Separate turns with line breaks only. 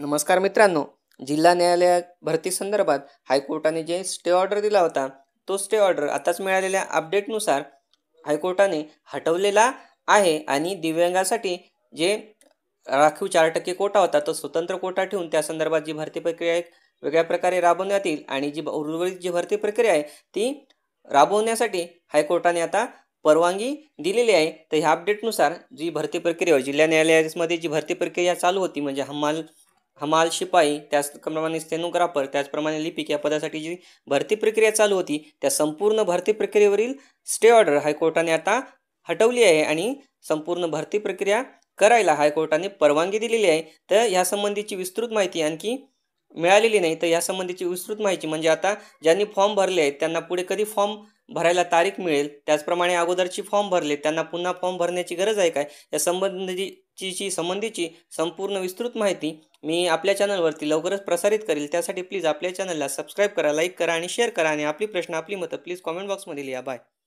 नमस्कार मित्रांनो जिल्हा न्यायालयात भरती संदर्भात हायकोर्टाने जे स्टे ऑर्डर दिला होता तो स्टे ऑर्डर आताच मिळालेल्या अपडेटनुसार हायकोर्टाने हटवलेला आहे आणि दिव्यांगासाठी जे राखीव चार टक्के कोटा होता तो स्वतंत्र कोटा ठेवून त्या संदर्भात जी भरती प्रक्रिया एक वेगळ्या प्रकारे राबवण्यात येईल आणि जी उर्वरित जी भरती प्रक्रिया आहे ती राबवण्यासाठी हायकोर्टाने आता परवानगी दिलेली आहे तर ह्या अपडेटनुसार जी भरती प्रक्रिया जिल्हा न्यायालयामध्ये जी भरती प्रक्रिया चालू होती म्हणजे हमाल हमाल शिपाई त्याचप्रमाणे स्टेनोग्राफर त्याचप्रमाणे लिपिक या पदासाठी जी भरती प्रक्रिया चालू होती त्या संपूर्ण भरती प्रक्रियेवरील स्टे ऑर्डर हायकोर्टाने आता हटवली आहे आणि संपूर्ण भरती प्रक्रिया करायला हायकोर्टाने परवानगी दिलेली आहे तर ह्यासंबंधीची विस्तृत माहिती आणखी मिळालेली नाही तर यासंबंधीची विस्तृत माहिती म्हणजे आता ज्यांनी फॉर्म भरले आहेत त्यांना पुढे कधी फॉर्म भरायला तारीख मिळेल त्याचप्रमाणे अगोदरची फॉर्म भरले त्यांना पुन्हा फॉर्म भरण्याची गरज आहे काय या संबंधीची संबंधीची संपूर्ण विस्तृत माहिती मी आपल्या चॅनलवरती लवकरच प्रसारित करेल त्यासाठी प्लीज आपल्या चॅनलला सबस्क्राईब करा लाईक करा आणि शेअर करा आणि आपली प्रश्न आपली मतं प्लीज कॉमेंट बॉक्समध्ये लिहा बाय